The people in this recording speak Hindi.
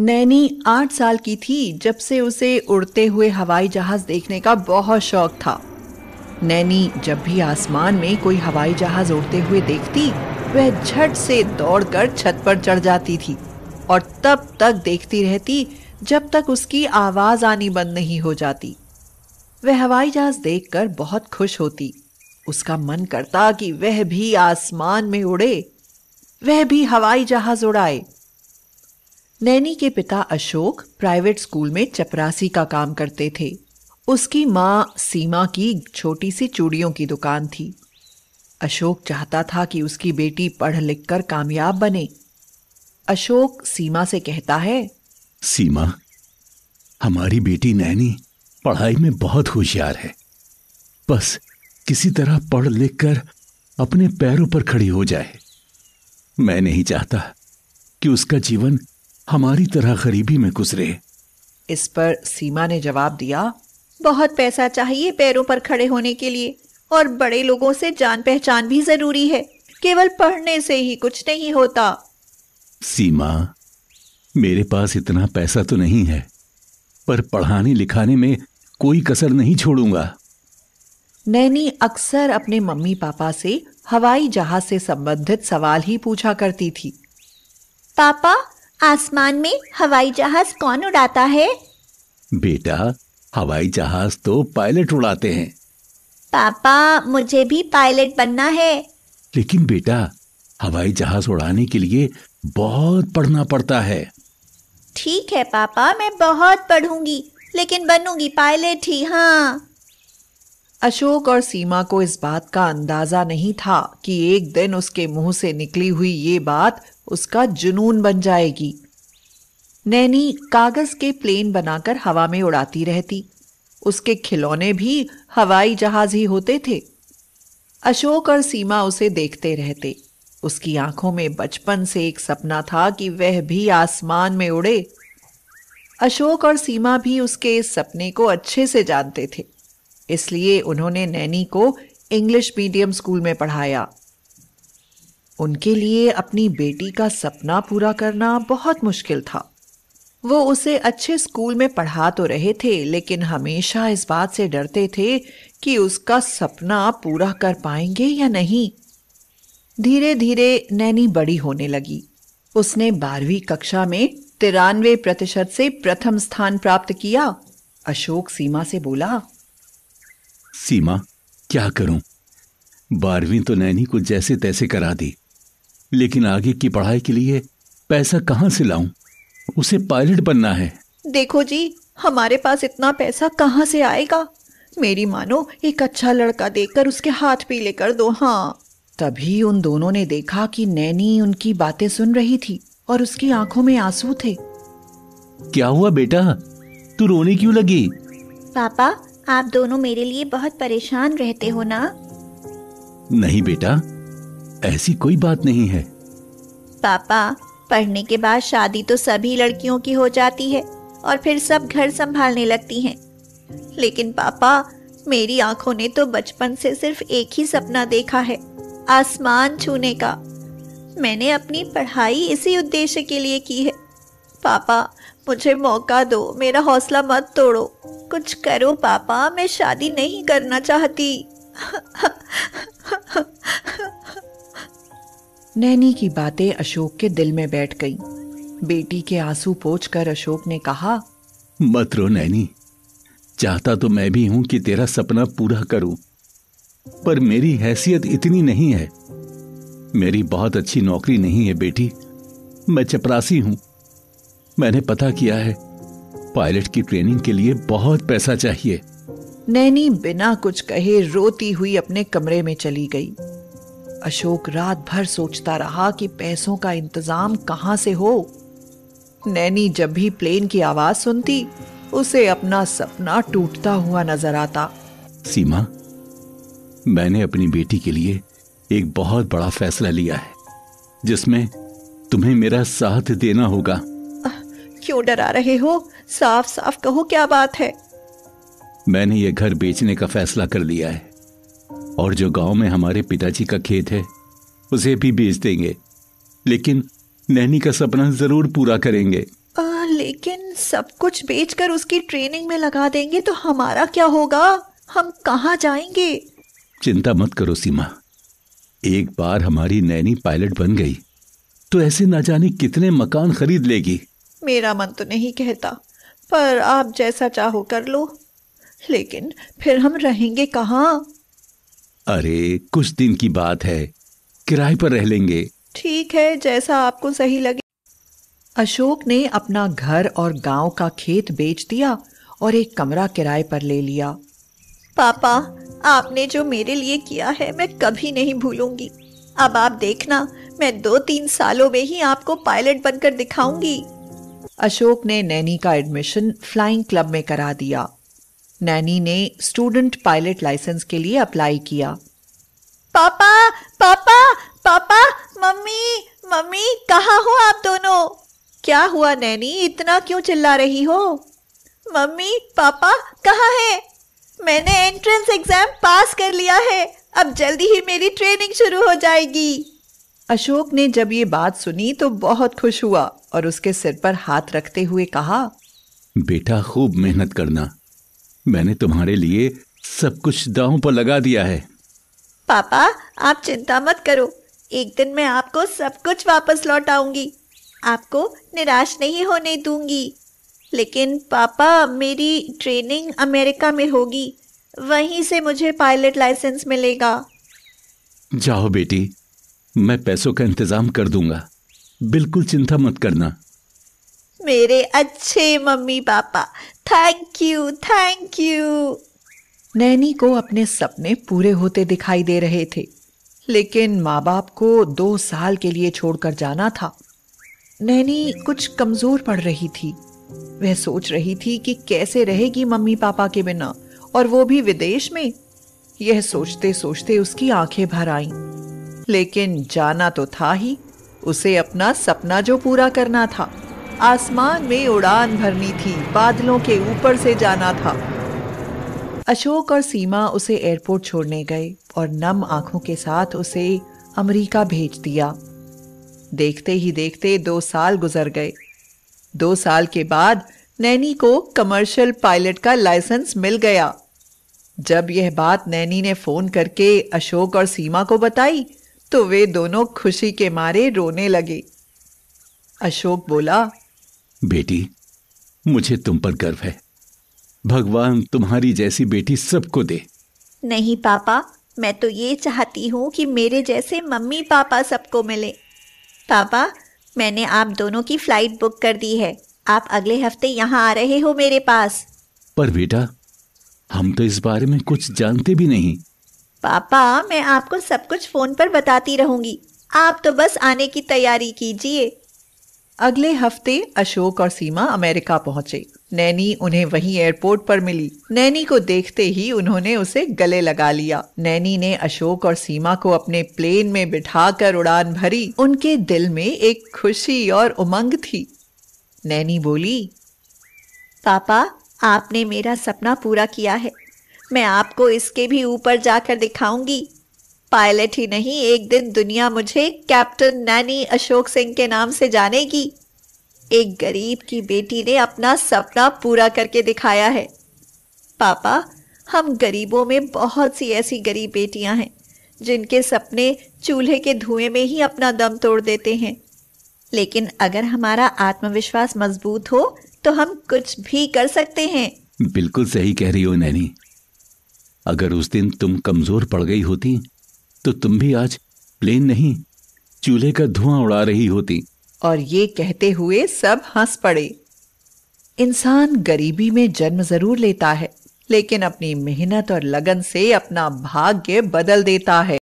नैनी आठ साल की थी जब से उसे उड़ते हुए हवाई जहाज देखने का बहुत शौक था नैनी जब भी आसमान में कोई हवाई जहाज उड़ते हुए देखती वह झट से दौड़कर छत पर चढ़ जाती थी और तब तक देखती रहती जब तक उसकी आवाज आनी बंद नहीं हो जाती वह हवाई जहाज देखकर बहुत खुश होती उसका मन करता कि वह भी आसमान में उड़े वह भी हवाई जहाज उड़ाए नैनी के पिता अशोक प्राइवेट स्कूल में चपरासी का काम करते थे उसकी माँ सीमा की छोटी सी चूड़ियों की दुकान थी अशोक चाहता था कि उसकी बेटी पढ़ लिख कर कामयाब बने अशोक सीमा से कहता है सीमा हमारी बेटी नैनी पढ़ाई में बहुत होशियार है बस किसी तरह पढ़ लिख कर अपने पैरों पर खड़ी हो जाए मैं नहीं चाहता कि उसका जीवन हमारी तरह गरीबी में गुजरे इस पर सीमा ने जवाब दिया बहुत पैसा चाहिए पैरों पर खड़े होने के लिए और बड़े लोगों से जान पहचान भी जरूरी है केवल पढ़ने से ही कुछ नहीं होता सीमा मेरे पास इतना पैसा तो नहीं है पर पढ़ाने लिखाने में कोई कसर नहीं छोड़ूंगा नैनी अक्सर अपने मम्मी पापा से हवाई जहाज से संबंधित सवाल ही पूछा करती थी पापा आसमान में हवाई जहाज कौन उड़ाता है बेटा हवाई जहाज तो पायलट उड़ाते हैं पापा मुझे भी पायलट बनना है लेकिन बेटा हवाई जहाज उड़ाने के लिए बहुत पढ़ना पड़ता है ठीक है पापा मैं बहुत पढ़ूंगी लेकिन बनूंगी पायलट ही हाँ अशोक और सीमा को इस बात का अंदाजा नहीं था कि एक दिन उसके मुंह से निकली हुई ये बात उसका जुनून बन जाएगी नैनी कागज के प्लेन बनाकर हवा में उड़ाती रहती उसके खिलौने भी हवाई जहाज ही होते थे अशोक और सीमा उसे देखते रहते उसकी आंखों में बचपन से एक सपना था कि वह भी आसमान में उड़े अशोक और सीमा भी उसके इस सपने को अच्छे से जानते थे इसलिए उन्होंने नैनी को इंग्लिश मीडियम स्कूल में पढ़ाया उनके लिए अपनी बेटी का सपना पूरा करना बहुत मुश्किल था वो उसे अच्छे स्कूल में पढ़ा तो रहे थे लेकिन हमेशा इस बात से डरते थे कि उसका सपना पूरा कर पाएंगे या नहीं धीरे धीरे नैनी बड़ी होने लगी उसने बारहवीं कक्षा में तिरानवे प्रतिशत से प्रथम स्थान प्राप्त किया अशोक सीमा से बोला सीमा क्या करूं बारहवीं तो नैनी को जैसे तैसे करा दी लेकिन आगे की पढ़ाई के लिए पैसा कहाँ से लाऊं? उसे पायलट बनना है देखो जी हमारे पास इतना पैसा कहाँ से आएगा मेरी मानो एक अच्छा लड़का देखकर उसके हाथ पीले कर दो हाँ तभी उन दोनों ने देखा कि नैनी उनकी बातें सुन रही थी और उसकी आंखों में आंसू थे क्या हुआ बेटा तू रोने क्यों लगी पापा आप दोनों मेरे लिए बहुत परेशान रहते हो ना नहीं बेटा ऐसी कोई बात नहीं है पापा पढ़ने के बाद शादी तो सभी लड़कियों की हो जाती है और फिर सब घर संभालने लगती हैं लेकिन पापा मेरी आंखों ने तो बचपन से सिर्फ एक ही सपना देखा है आसमान छूने का मैंने अपनी पढ़ाई इसी उद्देश्य के लिए की है पापा मुझे मौका दो मेरा हौसला मत तोड़ो कुछ करो पापा मैं शादी नहीं करना चाहती नैनी की बातें अशोक के दिल में बैठ गईं। बेटी के आंसू कर अशोक ने कहा मत रो नैनी चाहता तो मैं भी हूं कि तेरा सपना पूरा करूं पर मेरी हैसियत इतनी नहीं है मेरी बहुत अच्छी नौकरी नहीं है बेटी मैं चपरासी हूं मैंने पता किया है पायलट की ट्रेनिंग के लिए बहुत पैसा चाहिए नैनी बिना कुछ कहे रोती हुई अपने कमरे में चली गई अशोक रात भर सोचता रहा कि पैसों का इंतजाम कहां से हो नैनी जब भी प्लेन की आवाज सुनती उसे अपना सपना टूटता हुआ नजर आता सीमा मैंने अपनी बेटी के लिए एक बहुत बड़ा फैसला लिया है जिसमें तुम्हें मेरा साथ देना होगा क्यों डरा रहे हो साफ साफ कहो क्या बात है मैंने ये घर बेचने का फैसला कर लिया है और जो गांव में हमारे पिताजी का खेत है उसे भी बेच देंगे लेकिन नैनी का सपना जरूर पूरा करेंगे आ, लेकिन सब कुछ बेचकर उसकी ट्रेनिंग में लगा देंगे तो हमारा क्या होगा हम कहाँ जाएंगे चिंता मत करो सीमा एक बार हमारी नैनी पायलट बन गई तो ऐसे ना जाने कितने मकान खरीद लेगी मेरा मन तो नहीं कहता पर आप जैसा चाहो कर लो लेकिन फिर हम रहेंगे कहाँ अरे कुछ दिन की बात है किराए पर रह लेंगे ठीक है जैसा आपको सही लगे अशोक ने अपना घर और गांव का खेत बेच दिया और एक कमरा किराए पर ले लिया पापा आपने जो मेरे लिए किया है मैं कभी नहीं भूलूंगी अब आप देखना मैं दो तीन सालों में ही आपको पायलट बनकर दिखाऊंगी अशोक ने नैनी का एडमिशन फ्लाइंग क्लब में करा दिया नैनी ने स्टूडेंट पायलट लाइसेंस के लिए अप्लाई किया पापा पापा पापा मम्मी मम्मी कहा हो आप दोनों क्या हुआ नैनी इतना क्यों चिल्ला रही हो मम्मी पापा कहा है मैंने एंट्रेंस एग्जाम पास कर लिया है अब जल्दी ही मेरी ट्रेनिंग शुरू हो जाएगी अशोक ने जब ये बात सुनी तो बहुत खुश हुआ और उसके सिर पर हाथ रखते हुए कहा बेटा खूब मेहनत करना मैंने तुम्हारे लिए सब कुछ दांव पर लगा दिया है पापा आप चिंता मत करो एक दिन मैं आपको सब कुछ वापस लौट आऊंगी आपको निराश नहीं होने दूंगी लेकिन पापा मेरी ट्रेनिंग अमेरिका में होगी वहीं से मुझे पायलट लाइसेंस मिलेगा जाओ बेटी मैं पैसों का इंतजाम कर दूंगा बिल्कुल चिंता मत करना मेरे अच्छे mummy papa thank you thank you Naini को अपने सपने पूरे होते दिखाई दे रहे थे लेकिन माँ बाप को दो साल के लिए छोड़कर जाना था नैनी कुछ कमजोर पड़ रही थी वह सोच रही थी कि कैसे रहेगी मम्मी पापा के बिना और वो भी विदेश में यह सोचते सोचते उसकी आंखें भर आईं लेकिन जाना तो था ही उसे अपना सपना जो पूरा करना था आसमान में उड़ान भरनी थी बादलों के ऊपर से जाना था अशोक और सीमा उसे एयरपोर्ट छोड़ने गए और नम आंखों के साथ उसे अमेरिका भेज दिया देखते ही देखते दो साल गुजर गए दो साल के बाद नैनी को कमर्शियल पायलट का लाइसेंस मिल गया जब यह बात नैनी ने फोन करके अशोक और सीमा को बताई तो वे दोनों खुशी के मारे रोने लगे अशोक बोला बेटी मुझे तुम पर गर्व है भगवान तुम्हारी जैसी बेटी सबको दे नहीं पापा मैं तो ये चाहती हूँ कि मेरे जैसे मम्मी पापा सबको मिले पापा मैंने आप दोनों की फ्लाइट बुक कर दी है आप अगले हफ्ते यहाँ आ रहे हो मेरे पास पर बेटा हम तो इस बारे में कुछ जानते भी नहीं पापा मैं आपको सब कुछ फोन पर बताती रहूंगी आप तो बस आने की तैयारी कीजिए अगले हफ्ते अशोक और सीमा अमेरिका पहुंचे नैनी उन्हें वहीं एयरपोर्ट पर मिली नैनी को देखते ही उन्होंने उसे गले लगा लिया नैनी ने अशोक और सीमा को अपने प्लेन में बिठाकर उड़ान भरी उनके दिल में एक खुशी और उमंग थी नैनी बोली पापा आपने मेरा सपना पूरा किया है मैं आपको इसके भी ऊपर जाकर दिखाऊंगी पायलट ही नहीं एक दिन दुनिया मुझे कैप्टन नैनी अशोक सिंह के नाम से जानेगी एक गरीब की बेटी ने अपना सपना पूरा करके दिखाया है पापा हम गरीबों में बहुत सी ऐसी गरीब बेटियां हैं जिनके सपने चूल्हे के धुएं में ही अपना दम तोड़ देते हैं लेकिन अगर हमारा आत्मविश्वास मजबूत हो तो हम कुछ भी कर सकते हैं बिल्कुल सही कह रही हो नैनी अगर उस दिन तुम कमजोर पड़ गई होती तो तुम भी आज प्लेन नहीं चूल्हे का धुआं उड़ा रही होती और ये कहते हुए सब हंस पड़े इंसान गरीबी में जन्म जरूर लेता है लेकिन अपनी मेहनत और लगन से अपना भाग्य बदल देता है